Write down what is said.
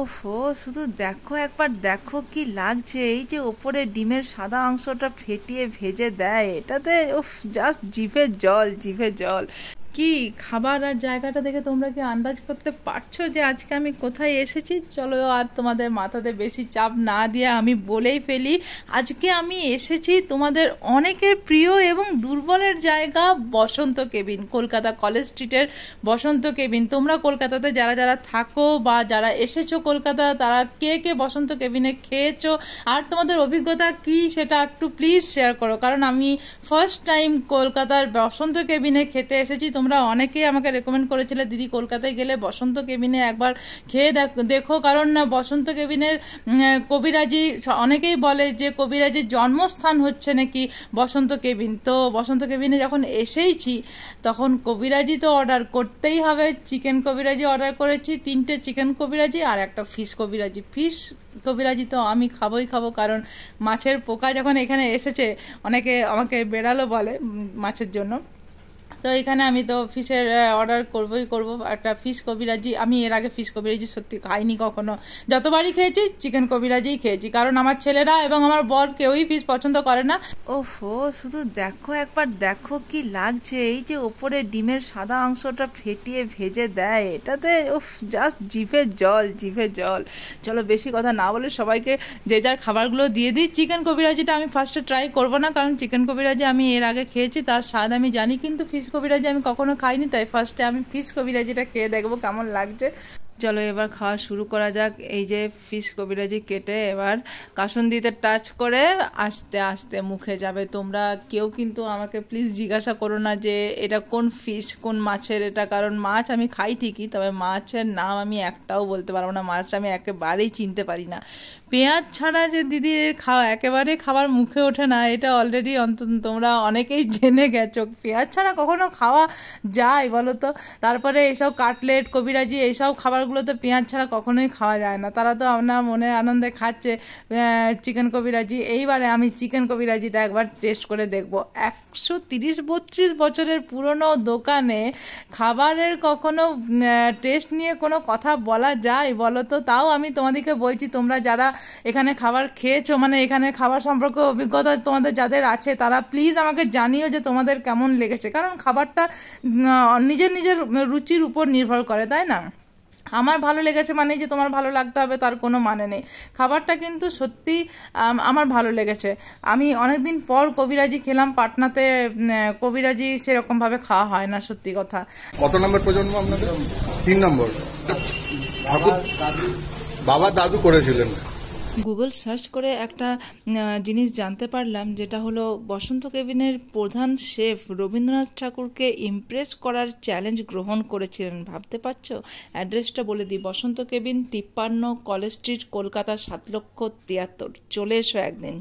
ওফো শুধু দেখো একবার দেখো কি লাগছে এই যে ওপরে ডিমের সাদা অংশটা ফেটিয়ে ভেজে দেয় এটাতে ওফ জাস্ট জিভে জল জিভে জল কি খাবার আর জায়গাটা দেখে তোমরা কি আন্দাজ করতে পারছো যে আজকে আমি কোথায় এসেছি চলো আর তোমাদের মাথাতে বেশি চাপ না দিয়ে আমি বলেই ফেলি আজকে আমি এসেছি তোমাদের অনেকের প্রিয় এবং দুর্বলের জায়গা বসন্ত কেবিন কলকাতা কলেজ স্ট্রিটের বসন্ত কেবিন তোমরা কলকাতাতে যারা যারা থাকো বা যারা এসেছো কলকাতা তারা কে কে বসন্ত কেবিনে খেয়েছো আর তোমাদের অভিজ্ঞতা কি সেটা একটু প্লিজ শেয়ার করো কারণ আমি ফার্স্ট টাইম কলকাতার বসন্ত কেবিনে খেতে এসেছি তোমরা অনেকেই আমাকে রেকমেন্ড করেছিলে দিদি কলকাতায় গেলে বসন্ত কেবিনে একবার খেয়ে দেখো কারণ বসন্ত কেবিনের কবিরাজি অনেকেই বলে যে কবিরাজির জন্মস্থান হচ্ছে নাকি বসন্ত কেবিন তো বসন্ত কেবিনে যখন এসেইছি তখন কবিরাজি তো অর্ডার করতেই হবে চিকেন কবিরাজি অর্ডার করেছি তিনটে চিকেন কবিরাজি আর একটা ফিশ কবিরাজি ফিশ কবিরাজি তো আমি খাবোই খাবো কারণ মাছের পোকা যখন এখানে এসেছে অনেকে আমাকে বেড়ালো বলে মাছের জন্য তো এখানে আমি তো ফিশের অর্ডার করবই করব একটা ফিশ কবিরাজি আমি এর আগে ফিশ কবিরাজি সত্যি খাইনি কখনো যতবারই খেয়েছি চিকেন কবিরাজিই খেয়েছি কারণ আমার ছেলেরা এবং আমার বর কেউই ফিশ পছন্দ করে না ওফো শুধু দেখো একবার দেখো কি লাগছে এই যে ওপরে ডিমের সাদা অংশটা ফেটিয়ে ভেজে দেয় এটাতে ওফ জাস্ট জিভে জল জিভে জল চলো বেশি কথা না বলে সবাইকে যে যার খাবারগুলো দিয়ে দিই চিকেন কবিরাজিটা আমি ফার্স্টে ট্রাই করব না কারণ চিকেন কবিরাজি আমি এর আগে খেয়েছি তার স্বাদ আমি জানি কিন্তু ফিশ কবিরাজি আমি কখনো খাইনি তাই ফার্স্টে আমি ফিশ কবিরাজিটা খেয়ে দেখবো কেমন লাগছে চলো এবার খাওয়া শুরু করা যাক এই যে ফিশ কবিরাজি কেটে এবার দিতে টাচ করে আস্তে আস্তে মুখে যাবে তোমরা কেউ কিন্তু আমাকে প্লিজ জিজ্ঞাসা করো না যে এটা কোন ফিশ কোন মাছের এটা কারণ মাছ আমি খাই ঠিকই তবে মাছের নাম আমি একটাও বলতে পারবো না মাছ আমি একেবারেই চিনতে পারি না পেঁয়াজ ছাড়া যে দিদির খাওয়া একেবারে খাবার মুখে ওঠে না এটা অলরেডি অন্তত তোমরা অনেকেই জেনে গেছো পেঁয়াজ ছাড়া কখনো খাওয়া যায় বলো তো তারপরে এইসব কাটলেট কবিরাজি এইসব খাবারগুলো তো পেঁয়াজ ছাড়া কখনোই খাওয়া যায় না তারা তো আপনার মনের আনন্দে খাচ্ছে চিকেন কবিরাজি এইবারে আমি চিকেন কবিরাজিটা একবার টেস্ট করে দেখব একশো তিরিশ বত্রিশ বছরের পুরনো দোকানে খাবারের কখনো টেস্ট নিয়ে কোনো কথা বলা যায় বলো তো তাও আমি তোমাদেরকে বলছি তোমরা যারা এখানে খাবার খেয়েছো মানে এখানে খাবার সম্পর্কে অভিজ্ঞতা তোমাদের যাদের আছে তারা প্লিজ আমাকে জানিও যে তোমাদের কেমন লেগেছে কারণ খাবারটা নিজের নিজের রুচির উপর নির্ভর করে তাই না আমার ভালো লেগেছে মানেই যে তোমার ভালো লাগতে হবে তার কোনো মানে নেই খাবারটা কিন্তু সত্যি আমার ভালো লেগেছে আমি অনেকদিন পর কবিরাজি খেলাম পাটনাতে কবিরাজি সেরকমভাবে খাওয়া হয় না সত্যি কথা কত নম্বর প্রজন্ম আপনাদের তিন নম্বর বাবা দাদু করেছিলেন গুগল সার্চ করে একটা জিনিস জানতে পারলাম যেটা হলো বসন্ত কেবিনের প্রধান শেফ রবীন্দ্রনাথ ঠাকুরকে ইমপ্রেস করার চ্যালেঞ্জ গ্রহণ করেছিলেন ভাবতে পারছো অ্যাড্রেসটা বলে দিই বসন্ত কেবিন তিপ্পান্ন কলেজ স্ট্রিট কলকাতা সাত লক্ষ তিয়াত্তর চলে এসো একদিন